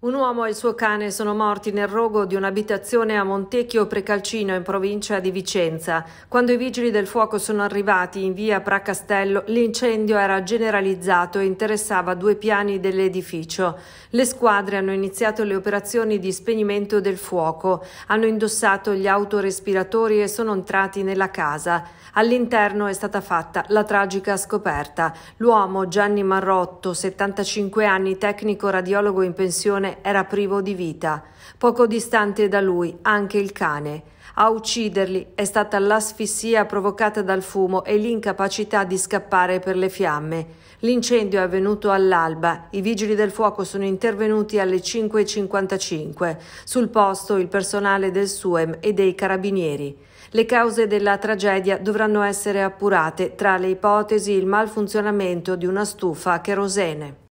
Un uomo e il suo cane sono morti nel rogo di un'abitazione a Montecchio Precalcino in provincia di Vicenza. Quando i vigili del fuoco sono arrivati in via Pracastello, l'incendio era generalizzato e interessava due piani dell'edificio. Le squadre hanno iniziato le operazioni di spegnimento del fuoco, hanno indossato gli autorespiratori e sono entrati nella casa. All'interno è stata fatta la tragica scoperta. L'uomo Gianni Marrotto, 75 anni, tecnico radiologo in pensione, leone era privo di vita. Poco distante da lui anche il cane. A ucciderli è stata l'asfissia provocata dal fumo e l'incapacità di scappare per le fiamme. L'incendio è avvenuto all'alba, i vigili del fuoco sono intervenuti alle 5.55. Sul posto il personale del SUEM e dei carabinieri. Le cause della tragedia dovranno essere appurate, tra le ipotesi il malfunzionamento di una stufa a cherosene.